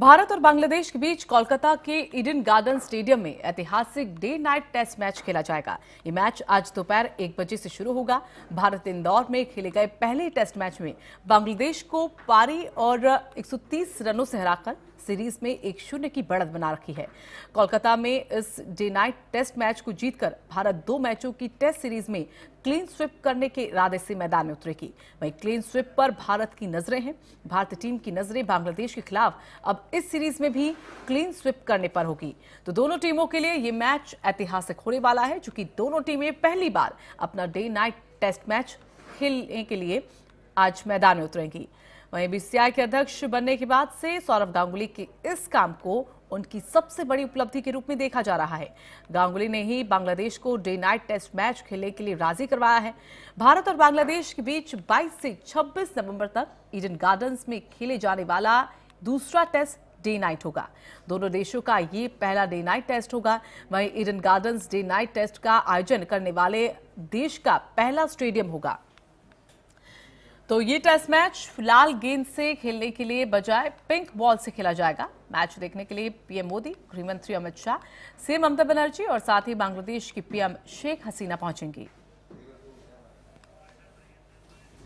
भारत और बांग्लादेश के बीच कोलकाता के ईडन गार्डन स्टेडियम में ऐतिहासिक डे नाइट टेस्ट मैच खेला जाएगा ये मैच आज दोपहर एक बजे से शुरू होगा भारत इंदौर में खेले गए पहले टेस्ट मैच में बांग्लादेश को पारी और 130 रनों से हराकर सीरीज में एक शून्य की बढ़त बना रखी है कोलकाता में इस डे नाइट टेस्ट मैच को जीतकर भारत दो मैचों की टेस्ट सीरीज में क्लीन स्विप करने के इरादे से मैदान में उतरेगी वहीं क्लीन स्विप पर भारत की नजरें हैं भारतीय टीम की नजरें बांग्लादेश के खिलाफ अब इस सीरीज में भी क्लीन स्विप करने पर होगी तो दोनों टीमों के लिए ये मैच ऐतिहासिक होने वाला है चूंकि दोनों टीमें पहली बार अपना डे नाइट टेस्ट मैच खेलने के लिए आज मैदान में उतरेंगी वहीं बीसीआई के अध्यक्ष बनने के बाद से सौरभ गांगुली के इस काम को उनकी सबसे बड़ी उपलब्धि के रूप में देखा जा रहा है गांगुली ने ही बांग्लादेश को डे नाइट टेस्ट मैच खेलने के लिए राजी करवाया है भारत और बांग्लादेश के बीच 22 से 26 नवंबर तक ईडन गार्डन्स में खेले जाने वाला दूसरा टेस्ट डे नाइट होगा दोनों देशों का ये पहला डे नाइट टेस्ट होगा वहीं Eden Gardens day night test का आयोजन करने वाले देश का पहला स्टेडियम होगा तो ये टेस्ट मैच लाल गेंद से खेलने के लिए बजाय पिंक बॉल से खेला जाएगा मैच देखने के लिए पीएम मोदी गृहमंत्री अमित शाह सीएम ममता बनर्जी और साथ ही बांग्लादेश की पीएम शेख हसीना पहुंचेंगी